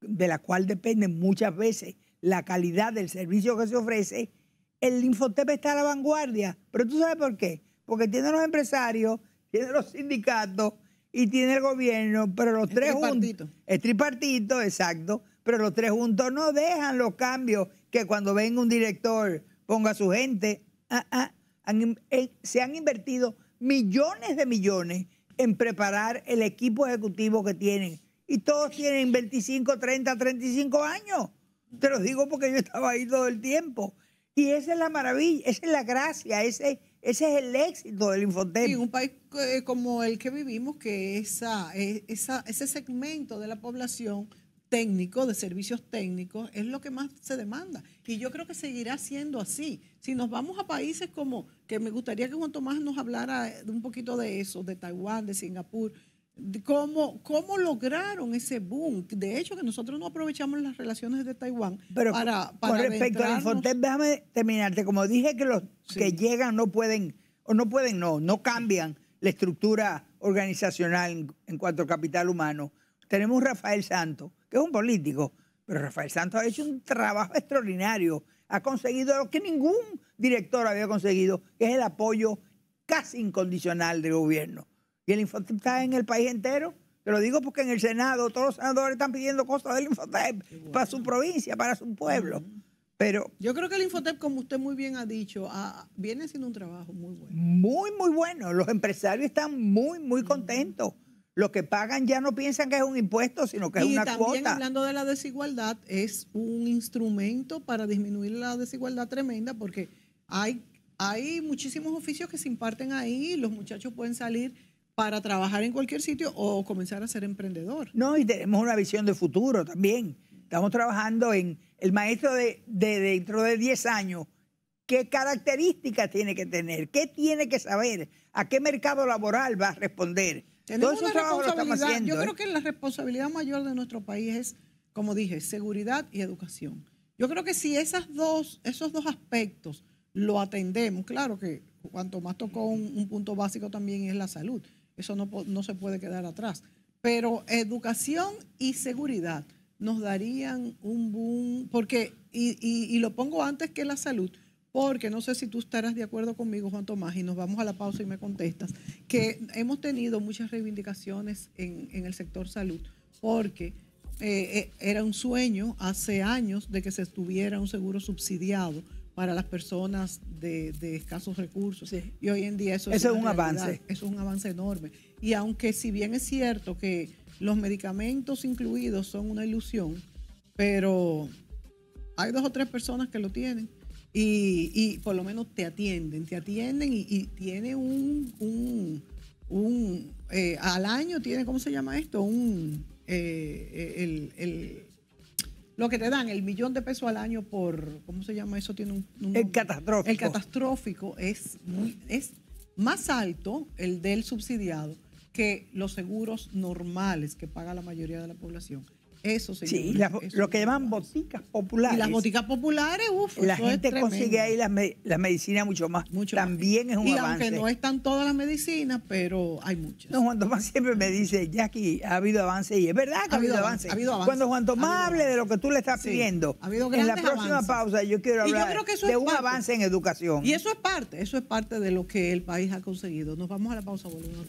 de la cual depende muchas veces la calidad del servicio que se ofrece, el Infotep está a la vanguardia. Pero tú sabes por qué. Porque tiene los empresarios tiene los sindicatos y tiene el gobierno, pero los tres juntos. Es tripartito, exacto. Pero los tres juntos no dejan los cambios que cuando venga un director ponga a su gente. Ah, ah, se han invertido millones de millones en preparar el equipo ejecutivo que tienen. Y todos tienen 25, 30, 35 años. Te lo digo porque yo estaba ahí todo el tiempo. Y esa es la maravilla, esa es la gracia, ese ese es el éxito del Infotel. En un país eh, como el que vivimos, que esa, eh, esa, ese segmento de la población técnico, de servicios técnicos, es lo que más se demanda. Y yo creo que seguirá siendo así. Si nos vamos a países como, que me gustaría que Juan Tomás nos hablara un poquito de eso, de Taiwán, de Singapur, ¿Cómo, ¿Cómo lograron ese boom? De hecho, que nosotros no aprovechamos las relaciones de Taiwán Pero para, para Con respecto a Infotep, déjame terminarte. Como dije que los que llegan no pueden, o no pueden, no, no cambian la estructura organizacional en, cuanto a capital humano. Tenemos Rafael Santos, que es un político, pero Rafael Santos ha hecho un trabajo extraordinario. Ha conseguido lo que ningún director había conseguido, que es el apoyo casi incondicional del gobierno. Y el Infotep está en el país entero. Te lo digo porque en el Senado todos los senadores están pidiendo cosas del Infotep para su provincia, para su pueblo. Pero yo creo que el Infotep, como usted muy bien ha dicho, viene haciendo un trabajo muy bueno. Muy, muy bueno. Los empresarios están muy, muy contentos. Los que pagan ya no piensan que es un impuesto, sino que es una cuota. Y hablando de la desigualdad, es un instrumento para disminuir la desigualdad tremenda porque hay, hay muchísimos oficios que se imparten ahí, los muchachos pueden salir para trabajar en cualquier sitio o comenzar a ser emprendedor. No, y tenemos una visión de futuro también. Estamos trabajando en el maestro de, dentro de 10 años. ¿Qué características tiene que tener? ¿Qué tiene que saber? ¿A qué mercado laboral va a responder? Tenemos responsabilidad. Yo ¿eh? creo que la responsabilidad mayor de nuestro país es, como dije, seguridad y educación. Yo creo que si esas dos, esos dos aspectos lo atendemos, claro que cuanto más tocó un punto básico también es la salud, eso no, se puede quedar atrás. Pero educación y seguridad nos darían un boom, porque, y, y, lo pongo antes que la salud, porque no sé si tú estarás de acuerdo conmigo, Juan Tomás, y nos vamos a la pausa y me contestas, que hemos tenido muchas reivindicaciones en, el sector salud, porque eh, eh, era un sueño hace años de que se estuviera un seguro subsidiado para las personas de, escasos recursos. Y hoy en día eso, es, un avance. Eso es un avance enorme. Y aunque si bien es cierto que los medicamentos incluidos son una ilusión, pero hay dos o tres personas que lo tienen y, y por lo menos te atienden, te atienden y, tiene un, un, un eh, al año tiene, ¿cómo se llama esto? Un, eh, eh, el lo que te dan, el millón de pesos al año por, ¿cómo se llama eso? Tiene un, el catastrófico. El catastrófico es, es más alto el del subsidiado que los seguros normales que paga la mayoría de la población. Eso sí. Sí, lo que llaman boticas populares. Y las boticas populares, La gente consigue ahí la, medicina mucho más. También es un y avance. Aunque no están todas las medicinas, pero hay muchas. No, Juan Tomás siempre me dice, Jackie, ha habido avance y es verdad que ha, habido, avance. Cuando Juan Tomás hable de lo que tú le estás pidiendo, en la próxima pausa yo quiero hablar de un avance en educación. Y eso es parte, eso es parte de lo que el país ha conseguido. Nos vamos a la pausa, volvemos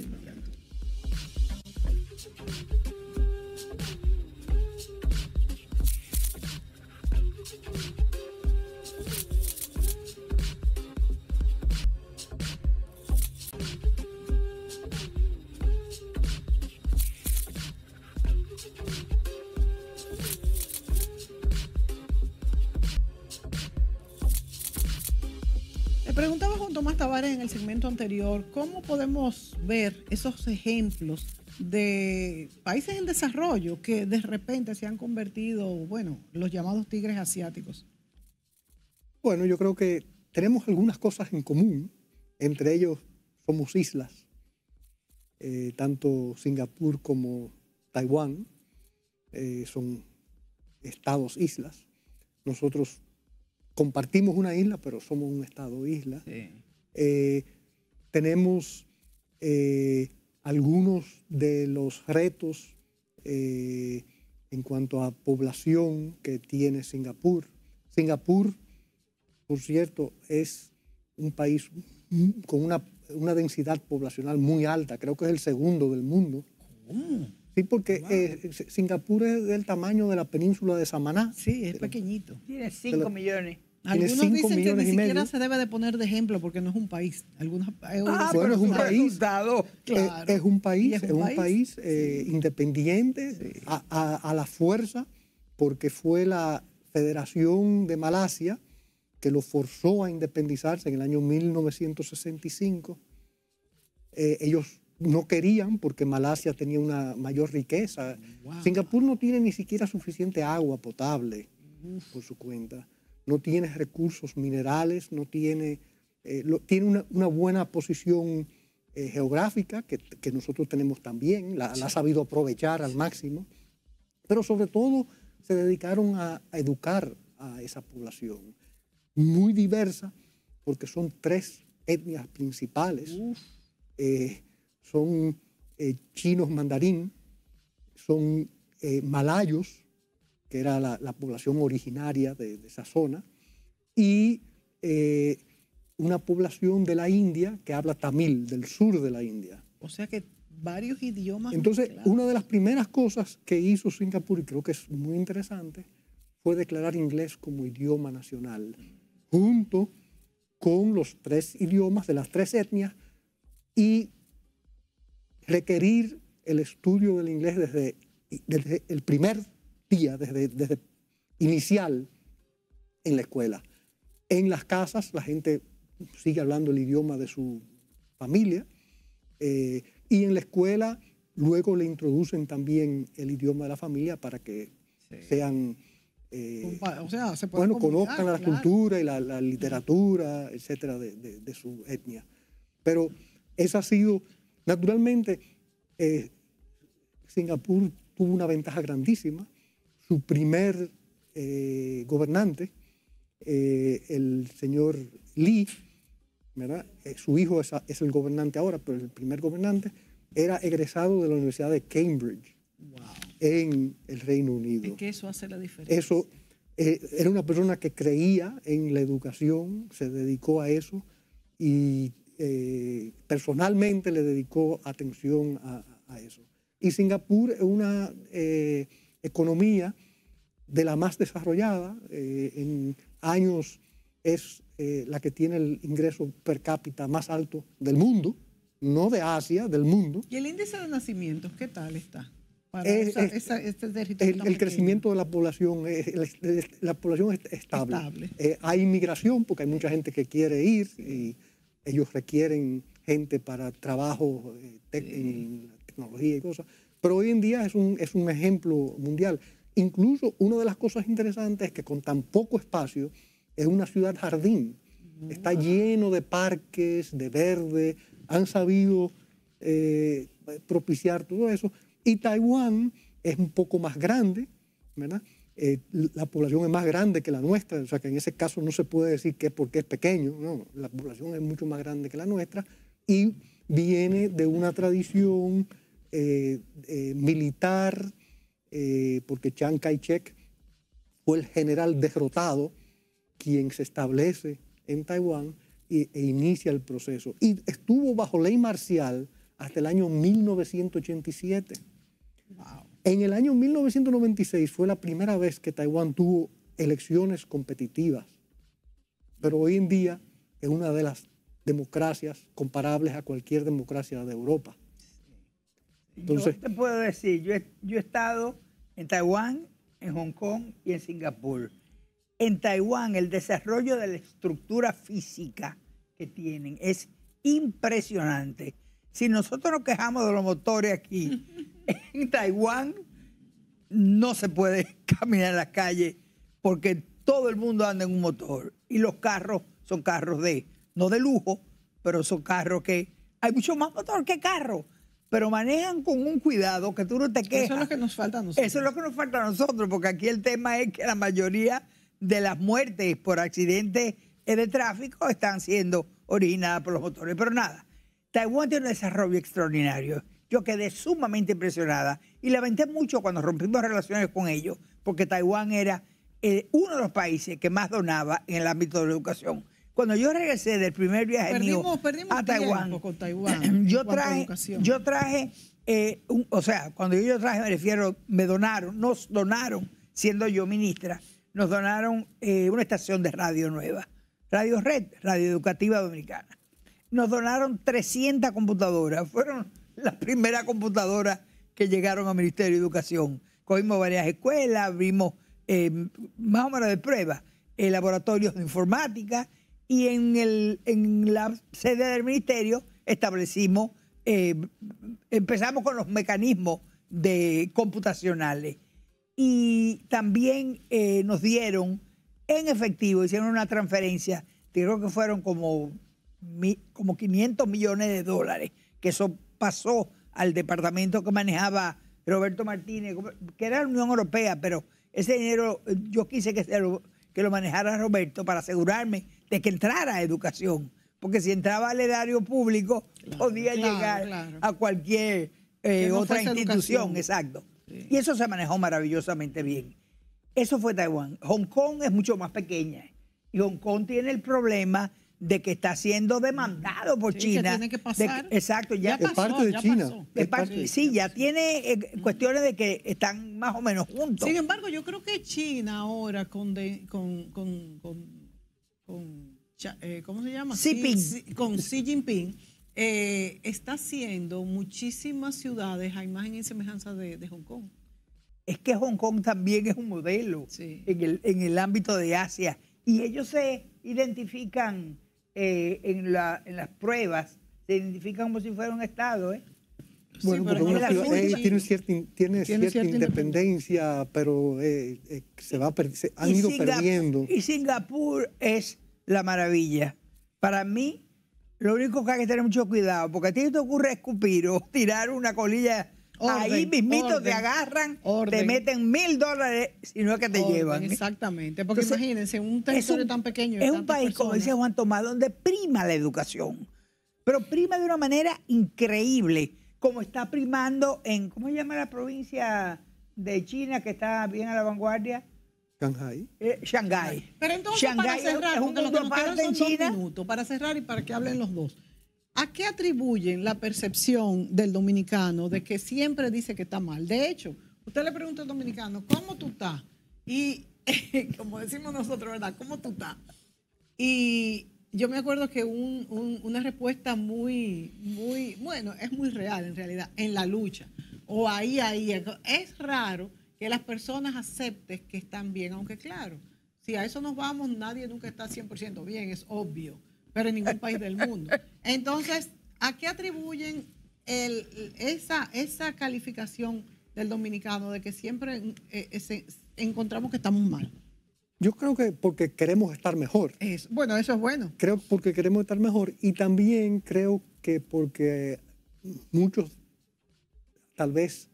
preguntaba con Tomás Tavares en el segmento anterior, ¿cómo podemos ver esos ejemplos de países en desarrollo que de repente se han convertido, bueno, los llamados tigres asiáticos? Bueno, yo creo que tenemos algunas cosas en común, entre ellos somos islas, eh, tanto Singapur como Taiwán eh, son estados islas. Nosotros compartimos una isla, pero somos un Estado isla. Eh, tenemos eh, algunos de los retos eh, en cuanto a población que tiene Singapur. Singapur, por cierto, es un país con una, densidad poblacional muy alta, creo que es el segundo del mundo. Mm. Sí, porque Singapur es del tamaño de la península de Samaná. Sí, es pequeñito. Tiene 5 millones. Algunos dicen que ni siquiera se debe de poner de ejemplo porque no es un país. ah, bueno, es un país. Es, un país, es, un país, eh, independiente a, la fuerza porque fue la Federación de Malasia que lo forzó a independizarse en el año 1965. Eh, ellos no querían porque Malasia tenía una mayor riqueza. Singapur no tiene ni siquiera suficiente agua potable por su cuenta no tiene recursos minerales, no tiene, eh, tiene una, buena posición eh, geográfica que, nosotros tenemos también, la, ha sabido aprovechar al máximo, pero sobre todo se dedicaron a, educar a esa población, muy diversa, porque son tres etnias principales, eh, son chinos mandarín, son malayos, que era la, población originaria de, esa zona, y eh, una población de la India que habla tamil, del sur de la India. O sea que varios idiomas. Entonces, una de las primeras cosas que hizo Singapur, y creo que es muy interesante, fue declarar inglés como idioma nacional, junto con los tres idiomas de las tres etnias y requerir el estudio del inglés desde, desde el primer desde, inicial en la escuela. En las casas la gente sigue hablando el idioma de su familia eh, y en la escuela luego le introducen también el idioma de la familia para que sean... Eh, bueno, conozcan la cultura y la, literatura, etcétera, de, su etnia. Pero eso ha sido, naturalmente, eh, Singapur tuvo una ventaja grandísima su primer eh, gobernante, eh, el señor Lee, eh, su hijo es, el gobernante ahora, pero el primer gobernante era egresado de la Universidad de Cambridge en el Reino Unido. ¿Y qué eso hace la diferencia. Eso, era una persona que creía en la educación, se dedicó a eso y personalmente le dedicó atención a, a eso. Y Singapur es una economía de la más desarrollada, eh, en años es eh, la que tiene el ingreso per cápita más alto del mundo, no de Asia, del mundo. ¿Y el índice de nacimientos qué tal está? Eh, este el, crecimiento de la población, la, población es estable. hay inmigración porque hay mucha gente que quiere ir y ellos requieren gente para trabajo, en tecnología y cosas. Pero hoy en día es un, es un ejemplo mundial. Incluso una de las cosas interesantes es que con tan poco espacio es una ciudad jardín. Mm. Está lleno de parques, de verde. Han sabido eh, propiciar todo eso. Y Taiwán es un poco más grande, eh, la población es más grande que la nuestra, o sea que en ese caso no se puede decir que es porque es pequeño, la población es mucho más grande que la nuestra y viene de una tradición eh, eh, militar, eh, porque Chiang Kai-shek fue el general derrotado quien se establece en Taiwán e, inicia el proceso. Y estuvo bajo ley marcial hasta el año 1987. En el año 1996 fue la primera vez que Taiwán tuvo elecciones competitivas, pero hoy en día es una de las democracias comparables a cualquier democracia de Europa yo te puedo decir, yo he, estado en Taiwán, en Hong Kong y en Singapur. En Taiwán el desarrollo de la estructura física que tienen es impresionante. Si nosotros nos quejamos de los motores aquí, en Taiwán no se puede caminar en la calle porque todo el mundo anda en un motor y los carros son carros de, no de lujo, pero son carros que hay mucho más motor que carros pero manejan con un cuidado que tú no te quejas. Eso es lo que nos falta a nosotros. Eso es lo que nos falta a nosotros, porque aquí el tema es que la mayoría de las muertes por accidentes de tráfico están siendo originadas por los motores. Pero nada, Taiwán tiene un desarrollo extraordinario. Yo quedé sumamente impresionada y lamenté mucho cuando rompimos relaciones con ellos, porque Taiwán era eh, uno de los países que más donaba en el ámbito de la educación. Cuando yo regresé del primer viaje a Taiwán, yo, traje, yo eh, traje, o sea, cuando yo, traje, me refiero, me donaron, nos donaron, siendo yo ministra, nos donaron eh, una estación de radio nueva, Radio Red, Radio Educativa Dominicana. Nos donaron 300 computadoras, fueron las primeras computadoras que llegaron al Ministerio de Educación. Cogimos varias escuelas, abrimos eh, más o menos de pruebas, laboratorios de informática y en, el, la sede del ministerio establecimos, eh, empezamos con los mecanismos computacionales y también eh, nos dieron en efectivo, hicieron una transferencia, creo que fueron como, como 500 millones de dólares, que eso pasó al departamento que manejaba Roberto Martínez, que era la Unión Europea, pero ese dinero yo quise que, que lo manejara Roberto para asegurarme de que entrara a educación, porque si entraba al erario público podía llegar a cualquier eh, otra institución, exacto. Y eso se manejó maravillosamente bien. Eso fue Taiwán. Hong Kong es mucho más pequeña y Hong Kong tiene el problema de que está siendo demandado por China. Que tiene que pasar. exacto, ya, parte de China. sí, ya, tiene eh, cuestiones de que están más o menos juntos. Sin embargo, yo creo que China ahora con, con con, eh, ¿cómo se llama? Xi, con Xi Jinping, eh, está haciendo muchísimas ciudades a imagen y semejanza de, Hong Kong. Es que Hong Kong también es un modelo en, el, en, el, ámbito de Asia y ellos se identifican eh, en, la, en las pruebas, se identifican como si fuera un Estado, ¿eh? Bueno, pero eh, tiene, cierta, independencia, pero eh, eh, se va han ido perdiendo. Y Singapur es la maravilla. Para mí, lo único que hay que tener mucho cuidado, porque a ti te ocurre escupir o tirar una colilla Ahí mismito te agarran, te meten mil dólares si no es que te llevan. Exactamente, porque imagínense, un territorio tan pequeño. Es un país, como dice Juan Tomás, donde prima la educación, pero prima de una manera increíble como está primando en, ¿cómo se llama la provincia de China que está bien a la vanguardia? Shanghai. Eh, Pero entonces, para cerrar, es un para cerrar y para que hablen los dos. ¿A qué atribuyen la percepción del dominicano de que siempre dice que está mal? De hecho, usted le pregunta al dominicano, ¿cómo tú estás? Y, como decimos nosotros, ¿verdad? ¿Cómo tú estás? Y yo me acuerdo que una respuesta muy, muy, bueno, es muy real en realidad, en la lucha, o ahí, ahí, es raro que las personas acepten que están bien, aunque claro, si a eso nos vamos, nadie nunca está 100% bien, es obvio, pero en ningún país del mundo. Entonces, ¿a qué atribuyen el, esa, esa calificación del dominicano de que siempre eh, eh, encontramos que estamos mal? Yo creo que porque queremos estar mejor. Es, bueno, eso es bueno. Creo porque queremos estar mejor y también creo que porque muchos tal vez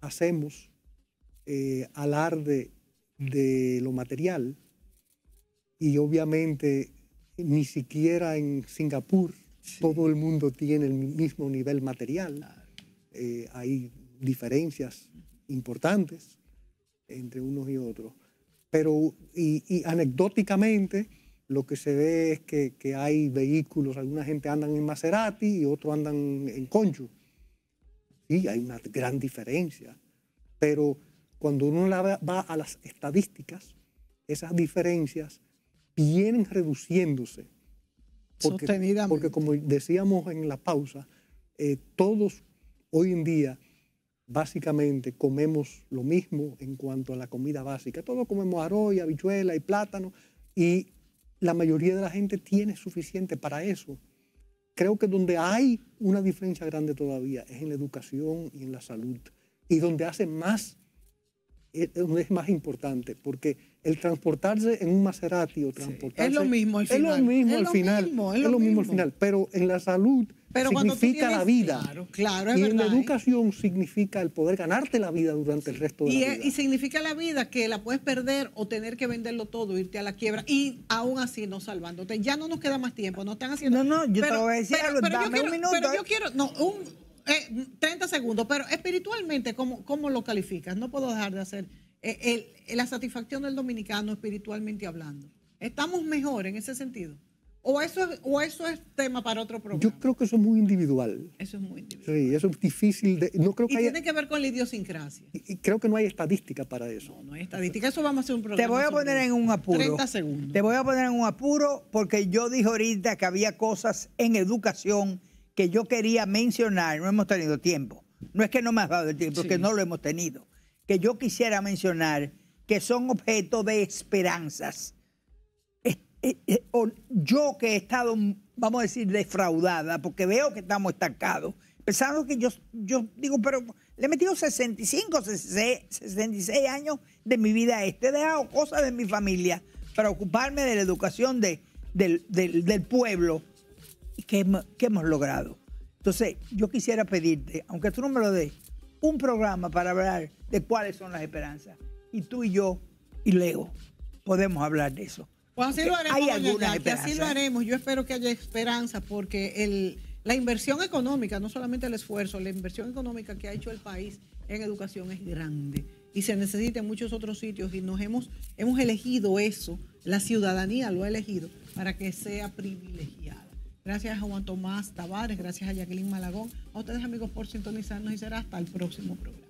hacemos eh, alarde de lo material y obviamente ni siquiera en Singapur todo el mundo tiene el mismo nivel material. Eh, hay diferencias importantes entre unos y otros pero y, anecdóticamente lo que se ve es que, hay vehículos, alguna gente anda en Maserati y otro andan en Concho. Sí, hay una gran diferencia, pero cuando uno va a las estadísticas, esas diferencias vienen reduciéndose. Porque, porque como decíamos en la pausa, eh, todos hoy en día básicamente comemos lo mismo en cuanto a la comida básica. Todos comemos arroz, habichuela y plátano y la mayoría de la gente tiene suficiente para eso. Creo que donde hay una diferencia grande todavía es en la educación y en la salud y donde hace más eh, es más importante porque el transportarse en un Maserati o transportarse es lo mismo Es lo mismo al final. es lo mismo al final, pero en la salud significa la vida. Claro, y en la ¿eh? educación significa el poder ganarte la vida durante el resto de y la vida. Y significa la vida que la puedes perder o tener que venderlo todo, irte a la quiebra y aún así no salvándote. Ya no nos queda más tiempo, no están haciendo. No, no, yo te voy a decir dame quiero, un minuto. Pero yo quiero, no, 30 eh, segundos, pero espiritualmente, ¿cómo, lo calificas? No puedo dejar de hacer eh, la satisfacción del dominicano espiritualmente hablando. ¿Estamos mejor en ese sentido? ¿O eso, es, ¿O eso es tema para otro programa? Yo creo que eso es muy individual. Eso es muy individual. Sí, eso es difícil No creo que y tiene que ver con la idiosincrasia. Y, creo que no hay estadística para eso. No, hay estadística. Eso vamos a hacer un programa. Te voy a poner en un apuro. 30 segundos. Te voy a poner en un apuro porque yo dije ahorita que había cosas en educación que yo quería mencionar. No hemos tenido tiempo. No es que no me has dado el tiempo, porque que no lo hemos tenido. Que yo quisiera mencionar que son objeto de esperanzas eh, eh, yo que he estado, vamos a decir, defraudada, porque veo que estamos estancados, pensando que yo, yo digo, pero le he metido 65, 66, años de mi vida a este, he dejado cosas de mi familia para ocuparme de la educación de, del, pueblo. ¿Y hemos logrado? Entonces, yo quisiera pedirte, aunque tú no me lo des, un programa para hablar de cuáles son las esperanzas. Y tú y yo y Leo podemos hablar de eso. Pues así lo haremos. Hay así lo haremos. Yo espero que haya esperanza porque el, la inversión económica, no solamente el esfuerzo, la inversión económica que ha hecho el país en educación es grande y se necesita en muchos otros sitios y nos hemos, hemos elegido eso, la ciudadanía lo ha elegido para que sea privilegiada. Gracias a Juan Tomás Tavares, gracias a Jacqueline Malagón, a ustedes amigos por sintonizarnos y será hasta el próximo programa.